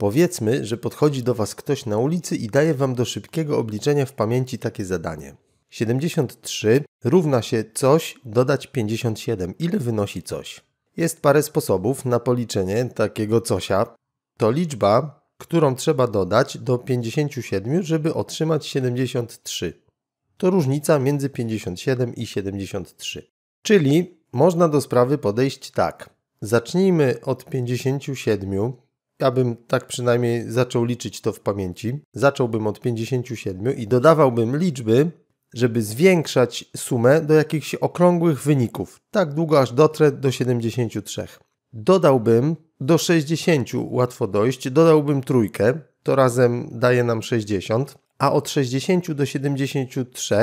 Powiedzmy, że podchodzi do Was ktoś na ulicy i daje Wam do szybkiego obliczenia w pamięci takie zadanie. 73 równa się coś dodać 57. Ile wynosi coś? Jest parę sposobów na policzenie takiego cosia. To liczba, którą trzeba dodać do 57, żeby otrzymać 73. To różnica między 57 i 73. Czyli można do sprawy podejść tak. Zacznijmy od 57, ja bym tak przynajmniej zaczął liczyć to w pamięci. Zacząłbym od 57 i dodawałbym liczby, żeby zwiększać sumę do jakichś okrągłych wyników, tak długo aż dotrę do 73. Dodałbym do 60, łatwo dojść, dodałbym trójkę, to razem daje nam 60, a od 60 do 73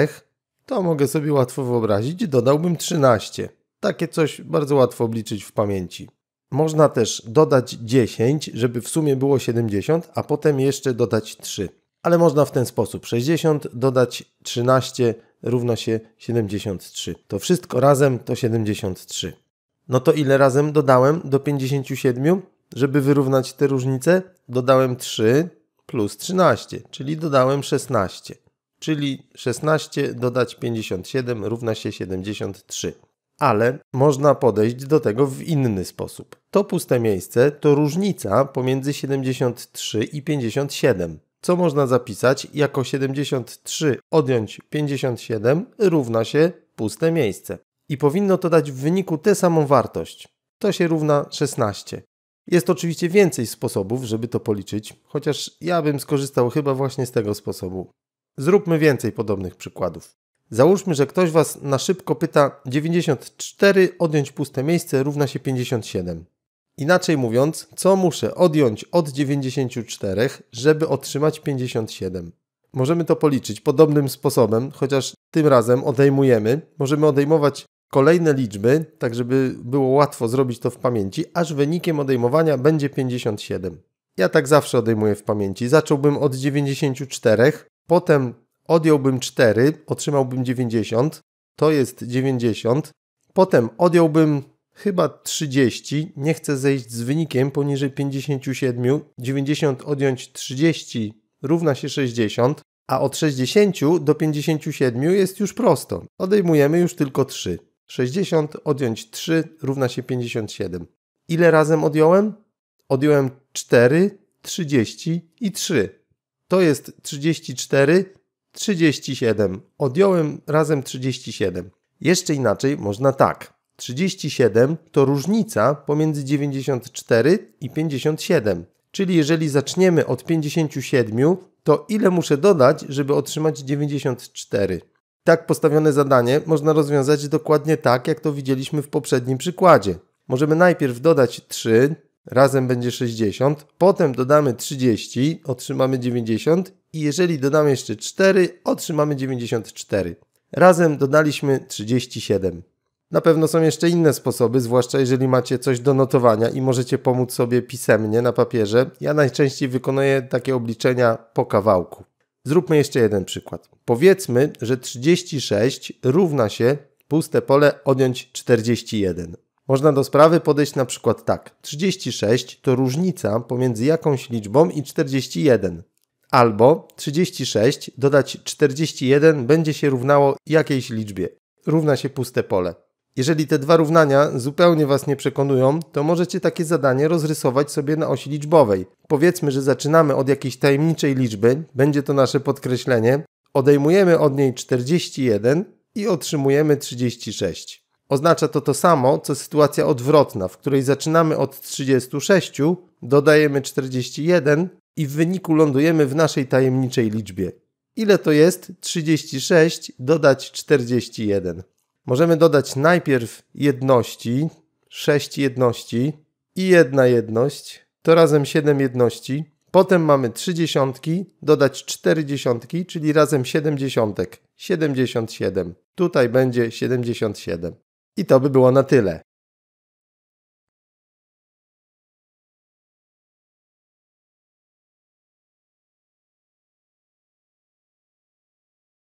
to mogę sobie łatwo wyobrazić, dodałbym 13. Takie coś bardzo łatwo obliczyć w pamięci. Można też dodać 10, żeby w sumie było 70, a potem jeszcze dodać 3. Ale można w ten sposób 60 dodać 13 równa się 73. To wszystko razem to 73. No to ile razem dodałem do 57? Żeby wyrównać te różnice, dodałem 3 plus 13, czyli dodałem 16. Czyli 16 dodać 57 równa się 73 ale można podejść do tego w inny sposób. To puste miejsce to różnica pomiędzy 73 i 57. Co można zapisać jako 73 odjąć 57 równa się puste miejsce. I powinno to dać w wyniku tę samą wartość. To się równa 16. Jest oczywiście więcej sposobów, żeby to policzyć, chociaż ja bym skorzystał chyba właśnie z tego sposobu. Zróbmy więcej podobnych przykładów. Załóżmy, że ktoś Was na szybko pyta 94 odjąć puste miejsce równa się 57. Inaczej mówiąc, co muszę odjąć od 94, żeby otrzymać 57? Możemy to policzyć podobnym sposobem, chociaż tym razem odejmujemy. Możemy odejmować kolejne liczby, tak żeby było łatwo zrobić to w pamięci, aż wynikiem odejmowania będzie 57. Ja tak zawsze odejmuję w pamięci. Zacząłbym od 94, potem odjąłbym 4, otrzymałbym 90, to jest 90, potem odjąłbym chyba 30, nie chcę zejść z wynikiem poniżej 57, 90 odjąć 30 równa się 60, a od 60 do 57 jest już prosto, odejmujemy już tylko 3. 60 odjąć 3 równa się 57. Ile razem odjąłem? Odjąłem 4, 30 i 3. To jest 34 37. Odjąłem razem 37. Jeszcze inaczej można tak. 37 to różnica pomiędzy 94 i 57. Czyli jeżeli zaczniemy od 57, to ile muszę dodać, żeby otrzymać 94? Tak postawione zadanie można rozwiązać dokładnie tak, jak to widzieliśmy w poprzednim przykładzie. Możemy najpierw dodać 3, razem będzie 60, potem dodamy 30, otrzymamy 90 i jeżeli dodamy jeszcze 4, otrzymamy 94. Razem dodaliśmy 37. Na pewno są jeszcze inne sposoby, zwłaszcza jeżeli macie coś do notowania i możecie pomóc sobie pisemnie na papierze. Ja najczęściej wykonuję takie obliczenia po kawałku. Zróbmy jeszcze jeden przykład. Powiedzmy, że 36 równa się puste pole odjąć 41. Można do sprawy podejść na przykład tak. 36 to różnica pomiędzy jakąś liczbą i 41. Albo 36 dodać 41 będzie się równało jakiejś liczbie. Równa się puste pole. Jeżeli te dwa równania zupełnie Was nie przekonują, to możecie takie zadanie rozrysować sobie na osi liczbowej. Powiedzmy, że zaczynamy od jakiejś tajemniczej liczby, będzie to nasze podkreślenie, odejmujemy od niej 41 i otrzymujemy 36. Oznacza to to samo, co sytuacja odwrotna, w której zaczynamy od 36, dodajemy 41 i w wyniku lądujemy w naszej tajemniczej liczbie. Ile to jest 36 dodać 41? Możemy dodać najpierw jedności, 6 jedności i jedna jedność, to razem 7 jedności. Potem mamy 3 dziesiątki, dodać 4 dziesiątki, czyli razem 70, 77. Tutaj będzie 77. I to by było na tyle.